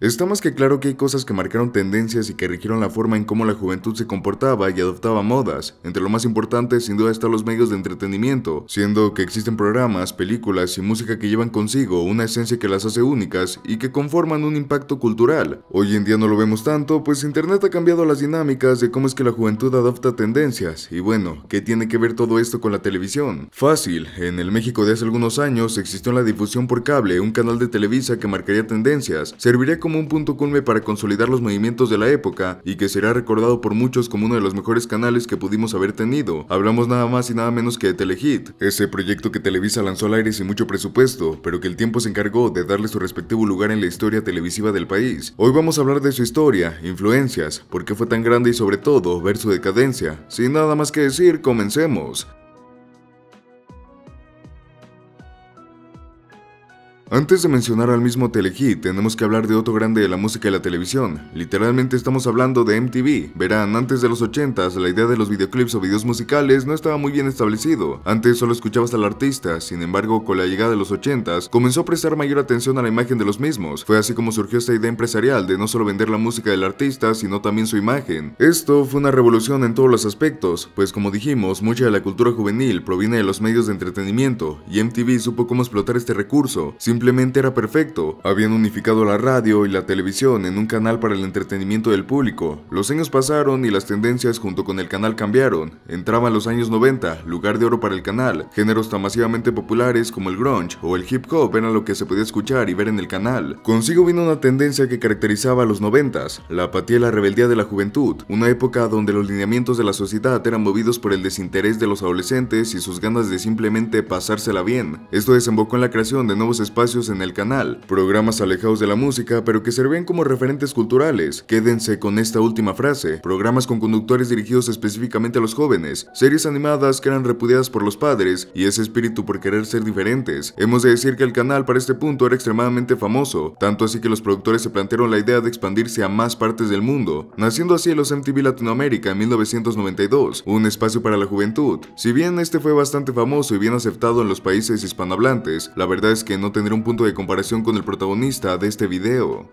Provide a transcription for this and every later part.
Está más que claro que hay cosas que marcaron tendencias y que rigieron la forma en cómo la juventud se comportaba y adoptaba modas. Entre lo más importante sin duda están los medios de entretenimiento, siendo que existen programas, películas y música que llevan consigo una esencia que las hace únicas y que conforman un impacto cultural. Hoy en día no lo vemos tanto, pues Internet ha cambiado las dinámicas de cómo es que la juventud adopta tendencias. Y bueno, ¿qué tiene que ver todo esto con la televisión? Fácil, en el México de hace algunos años existió la difusión por cable un canal de Televisa que marcaría tendencias, serviría como como un punto culme para consolidar los movimientos de la época y que será recordado por muchos como uno de los mejores canales que pudimos haber tenido. Hablamos nada más y nada menos que de Telehit, ese proyecto que Televisa lanzó al aire sin mucho presupuesto, pero que el tiempo se encargó de darle su respectivo lugar en la historia televisiva del país. Hoy vamos a hablar de su historia, influencias, por qué fue tan grande y sobre todo ver su decadencia. Sin nada más que decir, comencemos. Antes de mencionar al mismo Telehit, tenemos que hablar de otro grande de la música y la televisión. Literalmente estamos hablando de MTV. Verán, antes de los 80s, la idea de los videoclips o videos musicales no estaba muy bien establecido. Antes solo escuchabas al artista, sin embargo, con la llegada de los 80s, comenzó a prestar mayor atención a la imagen de los mismos. Fue así como surgió esta idea empresarial de no solo vender la música del artista, sino también su imagen. Esto fue una revolución en todos los aspectos, pues como dijimos, mucha de la cultura juvenil proviene de los medios de entretenimiento, y MTV supo cómo explotar este recurso simplemente era perfecto. Habían unificado la radio y la televisión en un canal para el entretenimiento del público. Los años pasaron y las tendencias junto con el canal cambiaron. Entraban los años 90, lugar de oro para el canal. Géneros tan masivamente populares como el grunge o el hip hop eran lo que se podía escuchar y ver en el canal. Consigo vino una tendencia que caracterizaba a los 90, la apatía y la rebeldía de la juventud, una época donde los lineamientos de la sociedad eran movidos por el desinterés de los adolescentes y sus ganas de simplemente pasársela bien. Esto desembocó en la creación de nuevos espacios en el canal, programas alejados de la música pero que servían como referentes culturales. Quédense con esta última frase, programas con conductores dirigidos específicamente a los jóvenes, series animadas que eran repudiadas por los padres y ese espíritu por querer ser diferentes. Hemos de decir que el canal para este punto era extremadamente famoso, tanto así que los productores se plantearon la idea de expandirse a más partes del mundo, naciendo así los MTV Latinoamérica en 1992, un espacio para la juventud. Si bien este fue bastante famoso y bien aceptado en los países hispanohablantes, la verdad es que no tendría punto de comparación con el protagonista de este video,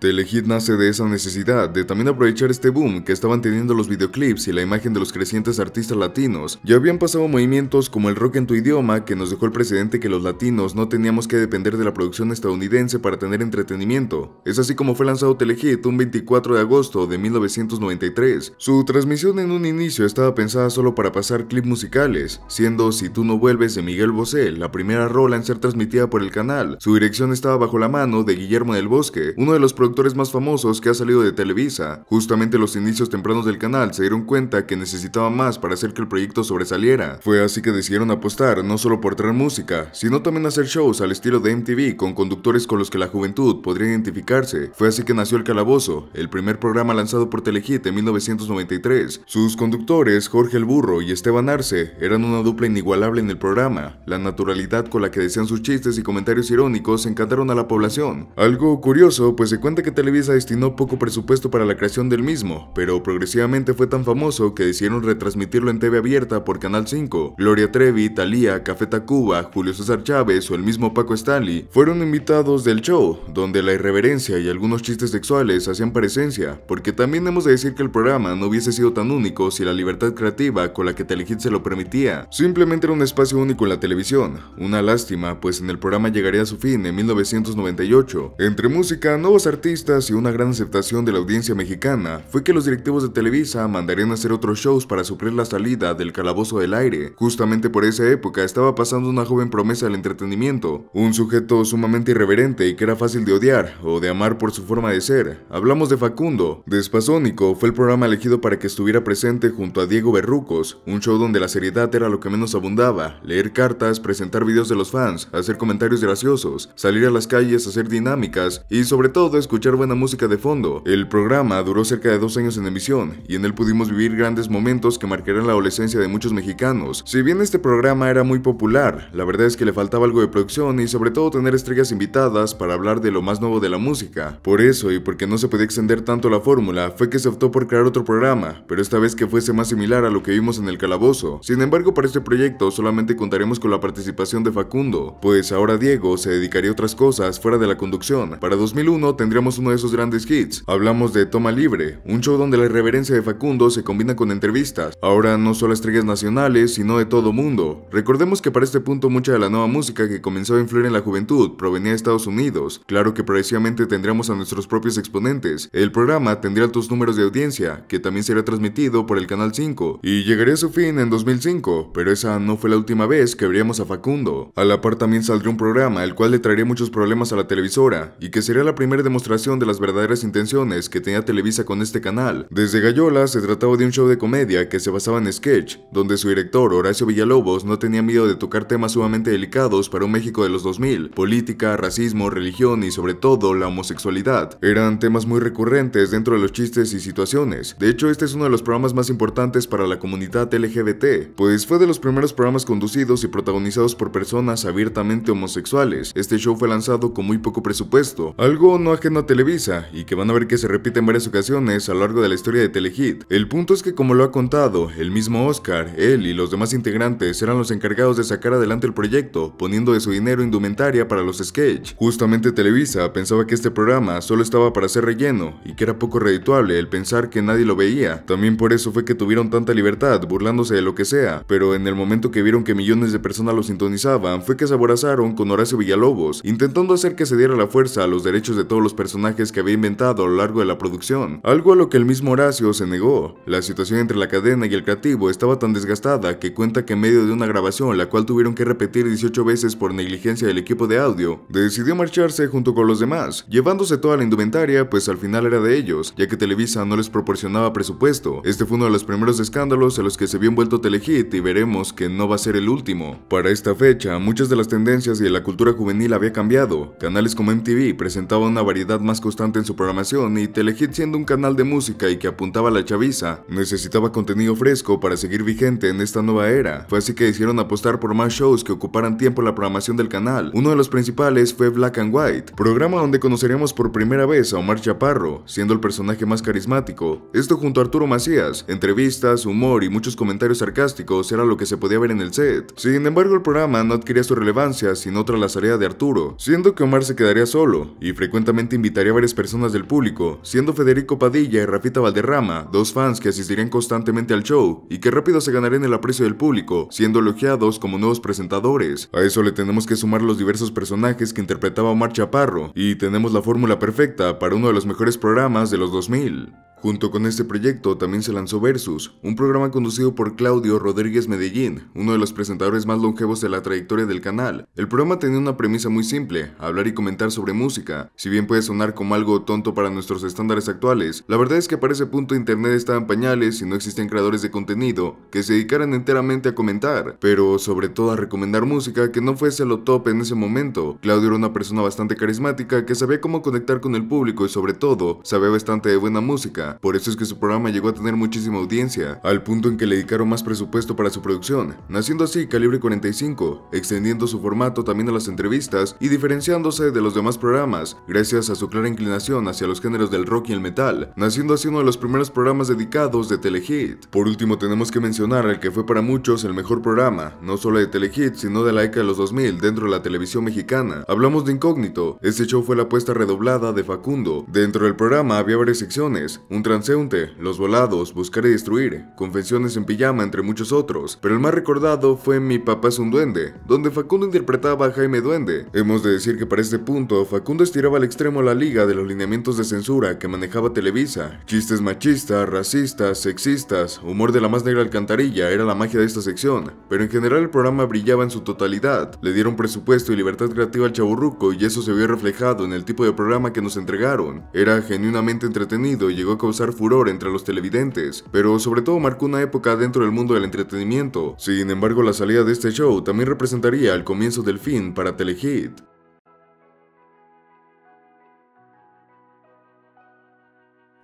Telehit nace de esa necesidad de también aprovechar este boom que estaban teniendo los videoclips y la imagen de los crecientes artistas latinos. Ya habían pasado movimientos como el rock en tu idioma que nos dejó el precedente que los latinos no teníamos que depender de la producción estadounidense para tener entretenimiento. Es así como fue lanzado Telehit un 24 de agosto de 1993. Su transmisión en un inicio estaba pensada solo para pasar clips musicales, siendo Si tú no vuelves de Miguel Bosé la primera rola en ser transmitida por el canal. Su dirección estaba bajo la mano de Guillermo del Bosque, uno de los productores más famosos que ha salido de Televisa. Justamente los inicios tempranos del canal se dieron cuenta que necesitaba más para hacer que el proyecto sobresaliera. Fue así que decidieron apostar no solo por traer música, sino también hacer shows al estilo de MTV con conductores con los que la juventud podría identificarse. Fue así que nació El Calabozo, el primer programa lanzado por Telehit en 1993. Sus conductores, Jorge el Burro y Esteban Arce, eran una dupla inigualable en el programa. La naturalidad con la que decían sus chistes y comentarios irónicos encantaron a la población. Algo curioso, pues se cuenta que Televisa destinó poco presupuesto para la creación del mismo, pero progresivamente fue tan famoso que decidieron retransmitirlo en TV abierta por Canal 5. Gloria Trevi, Thalía, Café Tacuba, Julio César Chávez o el mismo Paco Stanley fueron invitados del show, donde la irreverencia y algunos chistes sexuales hacían presencia, porque también hemos de decir que el programa no hubiese sido tan único si la libertad creativa con la que Telehit se lo permitía. Simplemente era un espacio único en la televisión, una lástima, pues en el programa llegaría a su fin en 1998. Entre música, nuevos artistas, y una gran aceptación de la audiencia mexicana fue que los directivos de Televisa mandarían a hacer otros shows para suplir la salida del calabozo del aire. Justamente por esa época estaba pasando una joven promesa del entretenimiento, un sujeto sumamente irreverente y que era fácil de odiar o de amar por su forma de ser. Hablamos de Facundo. Despasónico fue el programa elegido para que estuviera presente junto a Diego Berrucos, un show donde la seriedad era lo que menos abundaba, leer cartas, presentar videos de los fans, hacer comentarios graciosos, salir a las calles, hacer dinámicas y sobre todo escuchar escuchar buena música de fondo. El programa duró cerca de dos años en emisión y en él pudimos vivir grandes momentos que marcarán la adolescencia de muchos mexicanos. Si bien este programa era muy popular, la verdad es que le faltaba algo de producción y sobre todo tener estrellas invitadas para hablar de lo más nuevo de la música. Por eso y porque no se podía extender tanto la fórmula, fue que se optó por crear otro programa, pero esta vez que fuese más similar a lo que vimos en el calabozo. Sin embargo, para este proyecto solamente contaremos con la participación de Facundo, pues ahora Diego se dedicaría a otras cosas fuera de la conducción. Para 2001 tendríamos uno de esos grandes hits. Hablamos de Toma Libre, un show donde la irreverencia de Facundo se combina con entrevistas. Ahora no solo estrellas nacionales, sino de todo mundo. Recordemos que para este punto mucha de la nueva música que comenzó a influir en la juventud provenía de Estados Unidos. Claro que progresivamente tendríamos a nuestros propios exponentes. El programa tendría altos números de audiencia, que también será transmitido por el Canal 5, y llegaría a su fin en 2005, pero esa no fue la última vez que veríamos a Facundo. A la par también saldría un programa el cual le traería muchos problemas a la televisora, y que sería la primera demostración de las verdaderas intenciones que tenía Televisa con este canal. Desde Gallola se trataba de un show de comedia que se basaba en sketch, donde su director Horacio Villalobos no tenía miedo de tocar temas sumamente delicados para un México de los 2000, política, racismo, religión y sobre todo la homosexualidad. Eran temas muy recurrentes dentro de los chistes y situaciones. De hecho, este es uno de los programas más importantes para la comunidad LGBT, pues fue de los primeros programas conducidos y protagonizados por personas abiertamente homosexuales. Este show fue lanzado con muy poco presupuesto, algo no ajeno Televisa y que van a ver que se repite en varias ocasiones a lo largo de la historia de Telehit. El punto es que como lo ha contado, el mismo Oscar, él y los demás integrantes eran los encargados de sacar adelante el proyecto, poniendo de su dinero indumentaria para los sketch. Justamente Televisa pensaba que este programa solo estaba para ser relleno y que era poco redituable el pensar que nadie lo veía. También por eso fue que tuvieron tanta libertad burlándose de lo que sea, pero en el momento que vieron que millones de personas lo sintonizaban fue que se aborazaron con Horacio Villalobos, intentando hacer que se diera la fuerza a los derechos de todos los personajes que había inventado a lo largo de la producción, algo a lo que el mismo Horacio se negó. La situación entre la cadena y el creativo estaba tan desgastada que cuenta que en medio de una grabación, la cual tuvieron que repetir 18 veces por negligencia del equipo de audio, decidió marcharse junto con los demás, llevándose toda la indumentaria, pues al final era de ellos, ya que Televisa no les proporcionaba presupuesto. Este fue uno de los primeros escándalos a los que se vio envuelto Telehit y veremos que no va a ser el último. Para esta fecha, muchas de las tendencias y de la cultura juvenil había cambiado. Canales como MTV presentaban una variedad más constante en su programación y Telehit siendo un canal de música y que apuntaba a la chaviza, necesitaba contenido fresco para seguir vigente en esta nueva era. Fue así que decidieron apostar por más shows que ocuparan tiempo en la programación del canal. Uno de los principales fue Black and White, programa donde conoceríamos por primera vez a Omar Chaparro, siendo el personaje más carismático. Esto junto a Arturo Macías, entrevistas, humor y muchos comentarios sarcásticos era lo que se podía ver en el set. Sin embargo, el programa no adquiría su relevancia sin otra la salida de Arturo, siendo que Omar se quedaría solo y frecuentemente invitado invitaría varias personas del público, siendo Federico Padilla y Rafita Valderrama, dos fans que asistirían constantemente al show y que rápido se ganarían el aprecio del público, siendo elogiados como nuevos presentadores. A eso le tenemos que sumar los diversos personajes que interpretaba Omar Chaparro y tenemos la fórmula perfecta para uno de los mejores programas de los 2000. Junto con este proyecto también se lanzó Versus, un programa conducido por Claudio Rodríguez Medellín, uno de los presentadores más longevos de la trayectoria del canal. El programa tenía una premisa muy simple, hablar y comentar sobre música. Si bien puede sonar como algo tonto para nuestros estándares actuales, la verdad es que para ese punto Internet estaba en pañales y no existen creadores de contenido que se dedicaran enteramente a comentar, pero sobre todo a recomendar música que no fuese lo top en ese momento. Claudio era una persona bastante carismática que sabía cómo conectar con el público y sobre todo sabía bastante de buena música, por eso es que su programa llegó a tener muchísima audiencia, al punto en que le dedicaron más presupuesto para su producción, naciendo así Calibre 45, extendiendo su formato también a las entrevistas y diferenciándose de los demás programas gracias a su clara inclinación hacia los géneros del rock y el metal, naciendo así uno de los primeros programas dedicados de Telehit. Por último tenemos que mencionar el que fue para muchos el mejor programa, no solo de Telehit, sino de la década de los 2000 dentro de la televisión mexicana. Hablamos de Incógnito, este show fue la apuesta redoblada de Facundo. Dentro del programa había varias secciones, un transeúnte, los volados, buscar y destruir, confesiones en pijama, entre muchos otros, pero el más recordado fue Mi papá es un duende, donde Facundo interpretaba a Jaime Duende. Hemos de decir que para este punto, Facundo estiraba al extremo la liga de los lineamientos de censura que manejaba Televisa. Chistes machistas, racistas, sexistas, humor de la más negra alcantarilla era la magia de esta sección, pero en general el programa brillaba en su totalidad. Le dieron presupuesto y libertad creativa al chaburruco y eso se vio reflejado en el tipo de programa que nos entregaron. Era genuinamente entretenido y llegó a causar furor entre los televidentes, pero sobre todo marcó una época dentro del mundo del entretenimiento. Sin embargo, la salida de este show también representaría el comienzo del fin para Telehit.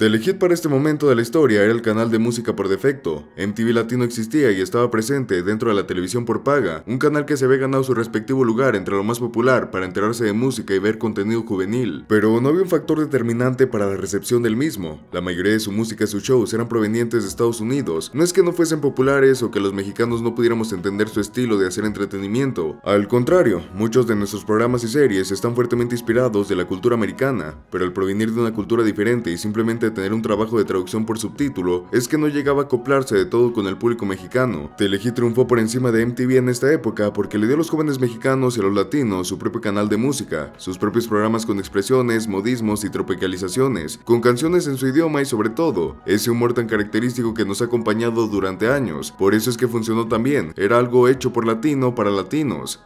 Telehit para este momento de la historia era el canal de música por defecto. MTV Latino existía y estaba presente dentro de la televisión por paga, un canal que se había ganado su respectivo lugar entre lo más popular para enterarse de música y ver contenido juvenil. Pero no había un factor determinante para la recepción del mismo. La mayoría de su música y sus shows eran provenientes de Estados Unidos. No es que no fuesen populares o que los mexicanos no pudiéramos entender su estilo de hacer entretenimiento. Al contrario, muchos de nuestros programas y series están fuertemente inspirados de la cultura americana, pero al provenir de una cultura diferente y simplemente tener un trabajo de traducción por subtítulo es que no llegaba a acoplarse de todo con el público mexicano. Telegi triunfó por encima de MTV en esta época porque le dio a los jóvenes mexicanos y a los latinos su propio canal de música, sus propios programas con expresiones, modismos y tropicalizaciones, con canciones en su idioma y sobre todo, ese humor tan característico que nos ha acompañado durante años. Por eso es que funcionó también, era algo hecho por latino para latinos.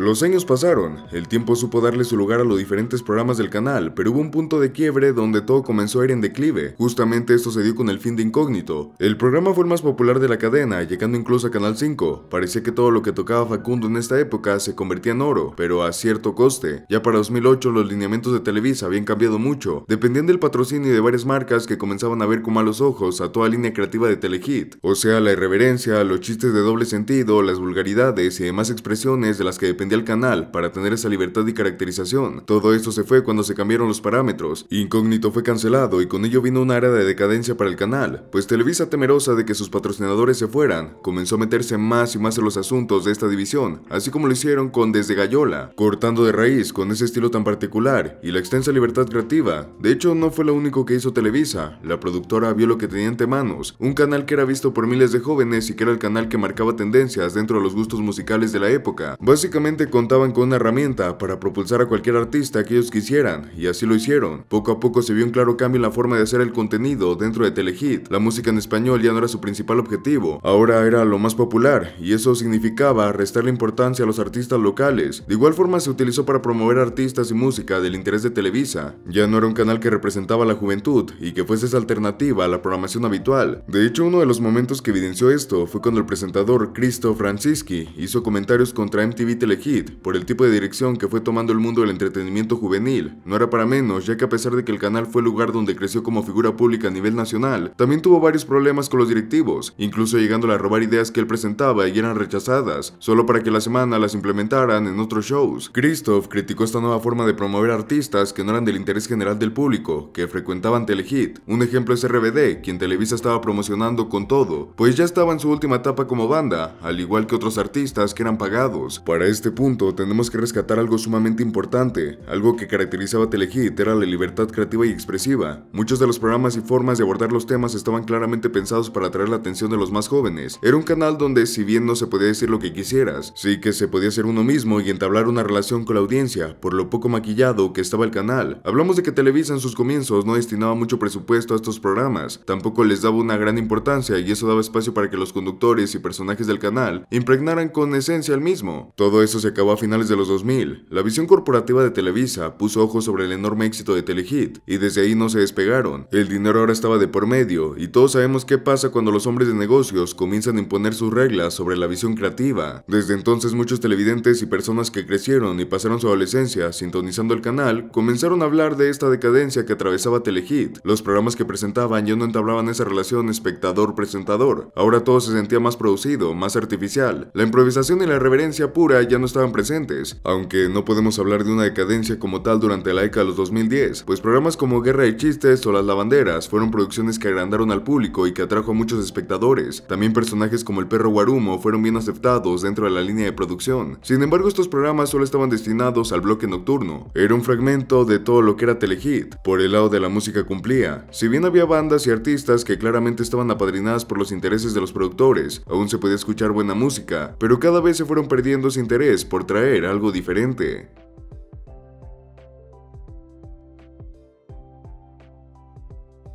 Los años pasaron, el tiempo supo darle su lugar a los diferentes programas del canal, pero hubo un punto de quiebre donde todo comenzó a ir en declive. Justamente esto se dio con el fin de Incógnito. El programa fue el más popular de la cadena, llegando incluso a Canal 5. Parecía que todo lo que tocaba Facundo en esta época se convertía en oro, pero a cierto coste. Ya para 2008 los lineamientos de Televisa habían cambiado mucho, dependiendo del patrocinio de varias marcas que comenzaban a ver con malos ojos a toda línea creativa de Telehit. O sea, la irreverencia, los chistes de doble sentido, las vulgaridades y demás expresiones de las que dependían al canal para tener esa libertad y caracterización. Todo esto se fue cuando se cambiaron los parámetros. Incógnito fue cancelado y con ello vino una era de decadencia para el canal, pues Televisa temerosa de que sus patrocinadores se fueran, comenzó a meterse más y más en los asuntos de esta división, así como lo hicieron con Desde Gallola, cortando de raíz con ese estilo tan particular y la extensa libertad creativa. De hecho, no fue lo único que hizo Televisa, la productora vio lo que tenía ante manos, un canal que era visto por miles de jóvenes y que era el canal que marcaba tendencias dentro de los gustos musicales de la época. Básicamente contaban con una herramienta para propulsar a cualquier artista que ellos quisieran, y así lo hicieron. Poco a poco se vio un claro cambio en la forma de hacer el contenido dentro de Telehit. La música en español ya no era su principal objetivo, ahora era lo más popular, y eso significaba restar la importancia a los artistas locales. De igual forma se utilizó para promover artistas y música del interés de Televisa. Ya no era un canal que representaba a la juventud y que fuese esa alternativa a la programación habitual. De hecho, uno de los momentos que evidenció esto fue cuando el presentador Cristo Franciski hizo comentarios contra MTV Telehit por el tipo de dirección que fue tomando el mundo del entretenimiento juvenil. No era para menos, ya que a pesar de que el canal fue el lugar donde creció como figura pública a nivel nacional, también tuvo varios problemas con los directivos, incluso llegándole a robar ideas que él presentaba y eran rechazadas, solo para que la semana las implementaran en otros shows. Christoph criticó esta nueva forma de promover artistas que no eran del interés general del público, que frecuentaban Telehit. Un ejemplo es RBD, quien Televisa estaba promocionando con todo, pues ya estaba en su última etapa como banda, al igual que otros artistas que eran pagados. Para este este punto tenemos que rescatar algo sumamente importante, algo que caracterizaba a Telehit era la libertad creativa y expresiva. Muchos de los programas y formas de abordar los temas estaban claramente pensados para atraer la atención de los más jóvenes. Era un canal donde si bien no se podía decir lo que quisieras, sí que se podía ser uno mismo y entablar una relación con la audiencia, por lo poco maquillado que estaba el canal. Hablamos de que Televisa en sus comienzos no destinaba mucho presupuesto a estos programas, tampoco les daba una gran importancia y eso daba espacio para que los conductores y personajes del canal impregnaran con esencia el mismo. Todo eso se acabó a finales de los 2000. La visión corporativa de Televisa puso ojos sobre el enorme éxito de Telehit y desde ahí no se despegaron. El dinero ahora estaba de por medio y todos sabemos qué pasa cuando los hombres de negocios comienzan a imponer sus reglas sobre la visión creativa. Desde entonces muchos televidentes y personas que crecieron y pasaron su adolescencia sintonizando el canal comenzaron a hablar de esta decadencia que atravesaba Telehit. Los programas que presentaban ya no entablaban esa relación espectador-presentador. Ahora todo se sentía más producido, más artificial. La improvisación y la reverencia pura ya no estaban presentes, aunque no podemos hablar de una decadencia como tal durante la década de los 2010, pues programas como Guerra de Chistes o Las Lavanderas fueron producciones que agrandaron al público y que atrajo a muchos espectadores. También personajes como el perro Guarumo fueron bien aceptados dentro de la línea de producción. Sin embargo, estos programas solo estaban destinados al bloque nocturno. Era un fragmento de todo lo que era Telehit. Por el lado de la música cumplía. Si bien había bandas y artistas que claramente estaban apadrinadas por los intereses de los productores, aún se podía escuchar buena música, pero cada vez se fueron perdiendo ese interés por traer algo diferente.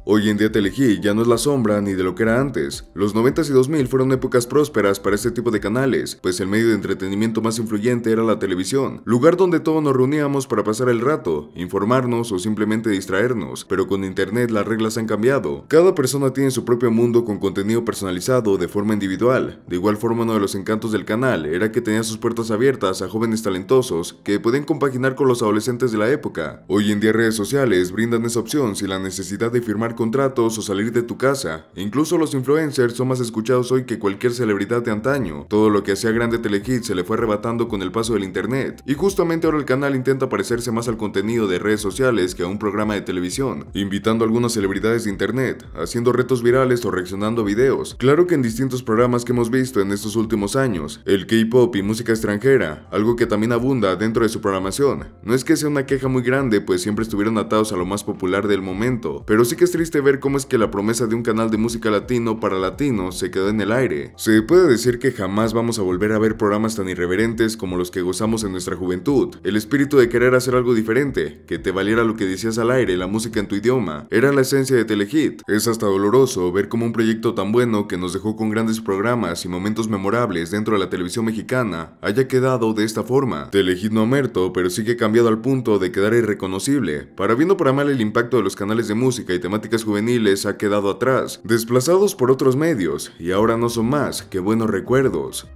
Hoy en día Telehit ya no es la sombra ni de lo que era antes. Los 90s y 2000 fueron épocas prósperas para este tipo de canales, pues el medio de entretenimiento más influyente era la televisión, lugar donde todos nos reuníamos para pasar el rato, informarnos o simplemente distraernos, pero con internet las reglas han cambiado. Cada persona tiene su propio mundo con contenido personalizado de forma individual. De igual forma uno de los encantos del canal era que tenía sus puertas abiertas a jóvenes talentosos que podían compaginar con los adolescentes de la época. Hoy en día redes sociales brindan esa opción sin la necesidad de firmar contratos o salir de tu casa. Incluso los influencers son más escuchados hoy que cualquier celebridad de antaño. Todo lo que hacía grande Telehit se le fue arrebatando con el paso del internet. Y justamente ahora el canal intenta parecerse más al contenido de redes sociales que a un programa de televisión, invitando a algunas celebridades de internet, haciendo retos virales o reaccionando a videos. Claro que en distintos programas que hemos visto en estos últimos años, el K-pop y música extranjera, algo que también abunda dentro de su programación. No es que sea una queja muy grande, pues siempre estuvieron atados a lo más popular del momento, pero sí que es ver cómo es que la promesa de un canal de música latino para latinos se quedó en el aire. Se puede decir que jamás vamos a volver a ver programas tan irreverentes como los que gozamos en nuestra juventud. El espíritu de querer hacer algo diferente, que te valiera lo que decías al aire, la música en tu idioma, era la esencia de Telehit. Es hasta doloroso ver cómo un proyecto tan bueno que nos dejó con grandes programas y momentos memorables dentro de la televisión mexicana haya quedado de esta forma. Telehit no ha muerto, pero sigue cambiado al punto de quedar irreconocible. Para viendo para mal el impacto de los canales de música y temáticas juveniles ha quedado atrás, desplazados por otros medios, y ahora no son más que buenos recuerdos.